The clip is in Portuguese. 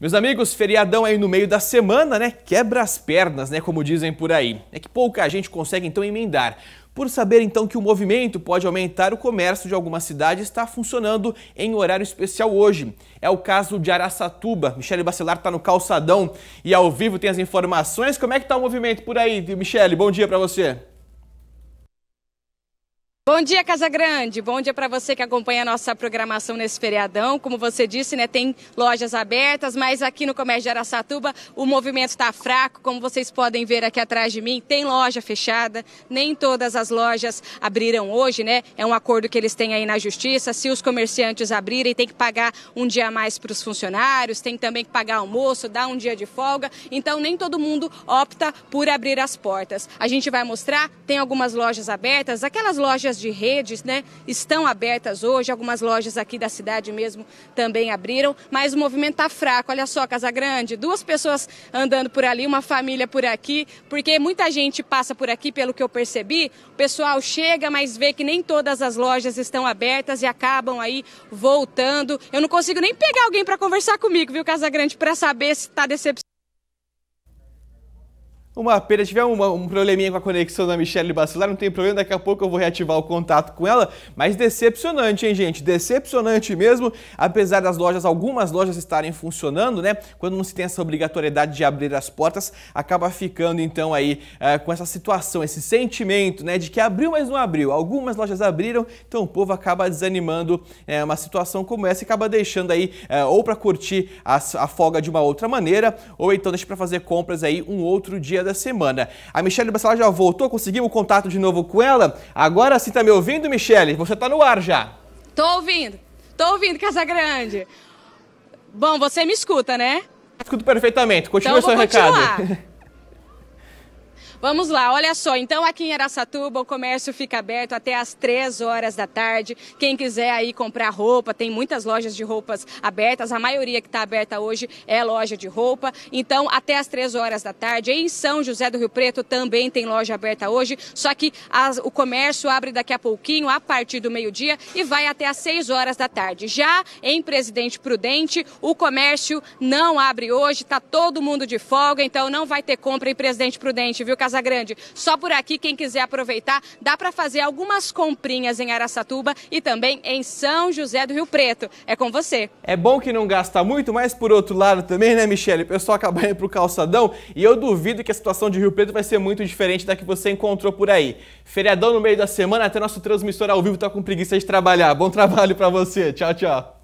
Meus amigos, feriadão aí no meio da semana, né? Quebra as pernas, né? Como dizem por aí. É que pouca gente consegue então emendar. Por saber então que o movimento pode aumentar, o comércio de alguma cidade está funcionando em horário especial hoje. É o caso de Araçatuba. Michele Bacelar está no calçadão e ao vivo tem as informações. Como é que está o movimento por aí, Michele? Bom dia para você. Bom dia, Casa Grande. Bom dia para você que acompanha a nossa programação nesse feriadão. Como você disse, né, tem lojas abertas, mas aqui no comércio de Araçatuba o movimento está fraco. Como vocês podem ver aqui atrás de mim, tem loja fechada. Nem todas as lojas abriram hoje, né? É um acordo que eles têm aí na justiça. Se os comerciantes abrirem, tem que pagar um dia a mais para os funcionários, tem também que pagar almoço, dar um dia de folga. Então nem todo mundo opta por abrir as portas. A gente vai mostrar, tem algumas lojas abertas, aquelas lojas de redes né, estão abertas hoje, algumas lojas aqui da cidade mesmo também abriram, mas o movimento está fraco. Olha só, Casa Grande, duas pessoas andando por ali, uma família por aqui, porque muita gente passa por aqui, pelo que eu percebi. O pessoal chega, mas vê que nem todas as lojas estão abertas e acabam aí voltando. Eu não consigo nem pegar alguém para conversar comigo, viu, Casa Grande, para saber se está decepcionado uma pena, tiver um probleminha com a conexão da Michelle Bacelar, não tem problema, daqui a pouco eu vou reativar o contato com ela. Mas decepcionante, hein, gente? Decepcionante mesmo, apesar das lojas, algumas lojas estarem funcionando, né? Quando não se tem essa obrigatoriedade de abrir as portas, acaba ficando então aí é, com essa situação, esse sentimento, né, de que abriu, mas não abriu. Algumas lojas abriram, então o povo acaba desanimando é, uma situação como essa e acaba deixando aí é, ou para curtir a, a folga de uma outra maneira, ou então deixa para fazer compras aí um outro dia da semana. A Michelle Bacelar já voltou, conseguimos contato de novo com ela. Agora sim, tá me ouvindo, Michelle? Você tá no ar já. Tô ouvindo. Tô ouvindo, Casa Grande. Bom, você me escuta, né? Escuto perfeitamente. Continua então, seu continuar. recado. Vamos lá, olha só. Então, aqui em Aracatuba, o comércio fica aberto até às 3 horas da tarde. Quem quiser aí comprar roupa, tem muitas lojas de roupas abertas. A maioria que está aberta hoje é loja de roupa. Então, até às 3 horas da tarde. Em São José do Rio Preto também tem loja aberta hoje. Só que as, o comércio abre daqui a pouquinho, a partir do meio-dia, e vai até às 6 horas da tarde. Já em Presidente Prudente, o comércio não abre hoje. Está todo mundo de folga, então não vai ter compra em Presidente Prudente, viu, Casa Grande. Só por aqui, quem quiser aproveitar, dá para fazer algumas comprinhas em Araçatuba e também em São José do Rio Preto. É com você. É bom que não gasta muito, mas por outro lado também, né, Michele? O pessoal acaba indo pro calçadão e eu duvido que a situação de Rio Preto vai ser muito diferente da que você encontrou por aí. Feriadão no meio da semana, até nosso transmissor ao vivo tá com preguiça de trabalhar. Bom trabalho para você. Tchau, tchau.